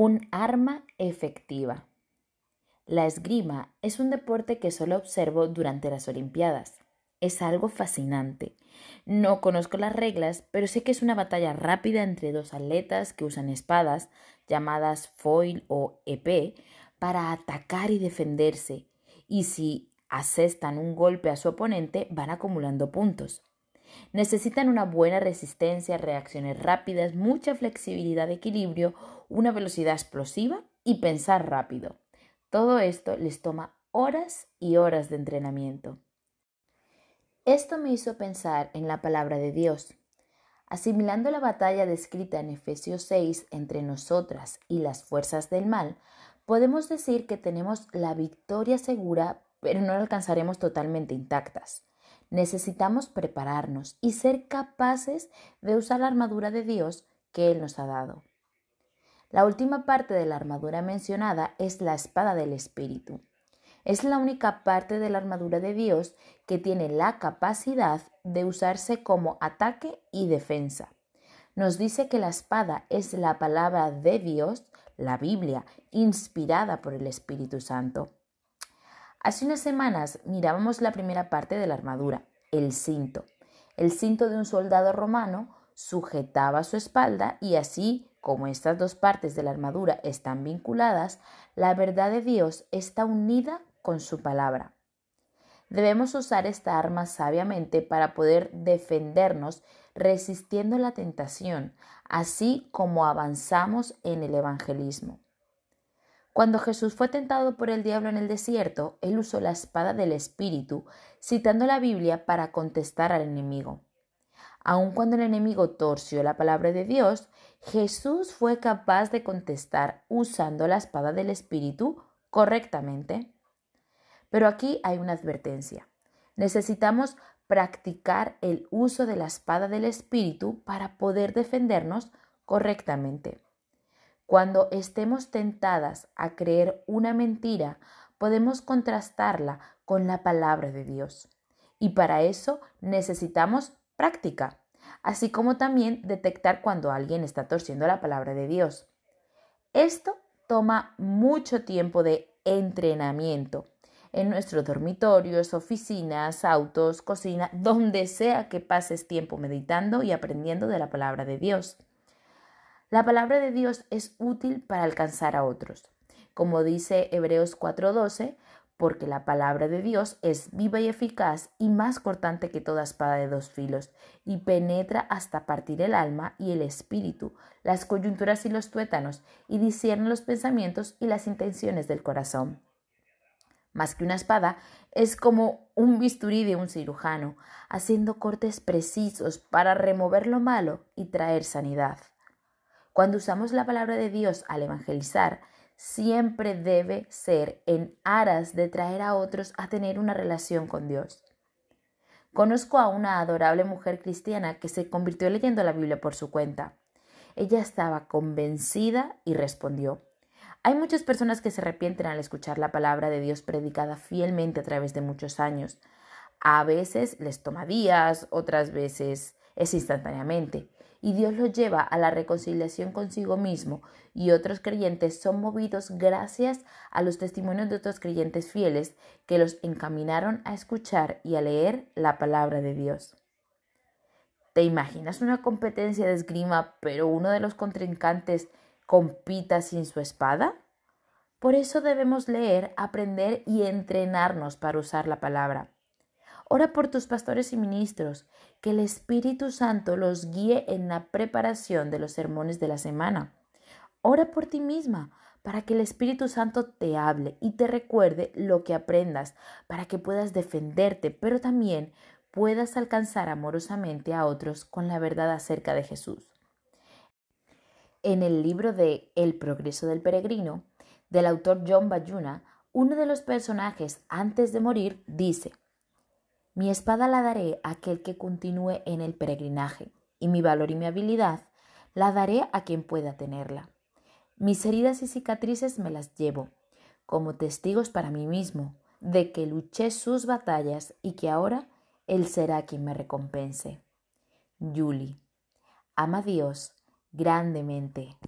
un arma efectiva. La esgrima es un deporte que solo observo durante las Olimpiadas. Es algo fascinante. No conozco las reglas, pero sé que es una batalla rápida entre dos atletas que usan espadas, llamadas foil o EP, para atacar y defenderse. Y si asestan un golpe a su oponente, van acumulando puntos. Necesitan una buena resistencia, reacciones rápidas, mucha flexibilidad de equilibrio, una velocidad explosiva y pensar rápido. Todo esto les toma horas y horas de entrenamiento. Esto me hizo pensar en la palabra de Dios. Asimilando la batalla descrita en Efesios 6 entre nosotras y las fuerzas del mal, podemos decir que tenemos la victoria segura, pero no la alcanzaremos totalmente intactas. Necesitamos prepararnos y ser capaces de usar la armadura de Dios que Él nos ha dado. La última parte de la armadura mencionada es la espada del Espíritu. Es la única parte de la armadura de Dios que tiene la capacidad de usarse como ataque y defensa. Nos dice que la espada es la palabra de Dios, la Biblia, inspirada por el Espíritu Santo. Hace unas semanas mirábamos la primera parte de la armadura, el cinto. El cinto de un soldado romano sujetaba su espalda y así como estas dos partes de la armadura están vinculadas, la verdad de Dios está unida con su palabra. Debemos usar esta arma sabiamente para poder defendernos resistiendo la tentación, así como avanzamos en el evangelismo. Cuando Jesús fue tentado por el diablo en el desierto, él usó la espada del Espíritu, citando la Biblia para contestar al enemigo. Aun cuando el enemigo torció la palabra de Dios, Jesús fue capaz de contestar usando la espada del Espíritu correctamente. Pero aquí hay una advertencia. Necesitamos practicar el uso de la espada del Espíritu para poder defendernos correctamente. Cuando estemos tentadas a creer una mentira, podemos contrastarla con la palabra de Dios. Y para eso necesitamos práctica, así como también detectar cuando alguien está torciendo la palabra de Dios. Esto toma mucho tiempo de entrenamiento en nuestros dormitorios, oficinas, autos, cocina, donde sea que pases tiempo meditando y aprendiendo de la palabra de Dios. La palabra de Dios es útil para alcanzar a otros. Como dice Hebreos 4:12, porque la palabra de Dios es viva y eficaz y más cortante que toda espada de dos filos, y penetra hasta partir el alma y el espíritu, las coyunturas y los tuétanos, y discierne los pensamientos y las intenciones del corazón. Más que una espada, es como un bisturí de un cirujano, haciendo cortes precisos para remover lo malo y traer sanidad. Cuando usamos la palabra de Dios al evangelizar, siempre debe ser en aras de traer a otros a tener una relación con Dios. Conozco a una adorable mujer cristiana que se convirtió leyendo la Biblia por su cuenta. Ella estaba convencida y respondió, hay muchas personas que se arrepienten al escuchar la palabra de Dios predicada fielmente a través de muchos años. A veces les toma días, otras veces es instantáneamente y Dios los lleva a la reconciliación consigo mismo y otros creyentes son movidos gracias a los testimonios de otros creyentes fieles que los encaminaron a escuchar y a leer la palabra de Dios. ¿Te imaginas una competencia de esgrima, pero uno de los contrincantes compita sin su espada? Por eso debemos leer, aprender y entrenarnos para usar la palabra. Ora por tus pastores y ministros, que el Espíritu Santo los guíe en la preparación de los sermones de la semana. Ora por ti misma, para que el Espíritu Santo te hable y te recuerde lo que aprendas, para que puedas defenderte, pero también puedas alcanzar amorosamente a otros con la verdad acerca de Jesús. En el libro de El progreso del peregrino, del autor John Bayuna, uno de los personajes antes de morir dice, mi espada la daré a aquel que continúe en el peregrinaje, y mi valor y mi habilidad la daré a quien pueda tenerla. Mis heridas y cicatrices me las llevo, como testigos para mí mismo, de que luché sus batallas y que ahora Él será quien me recompense. Julie, ama a Dios grandemente.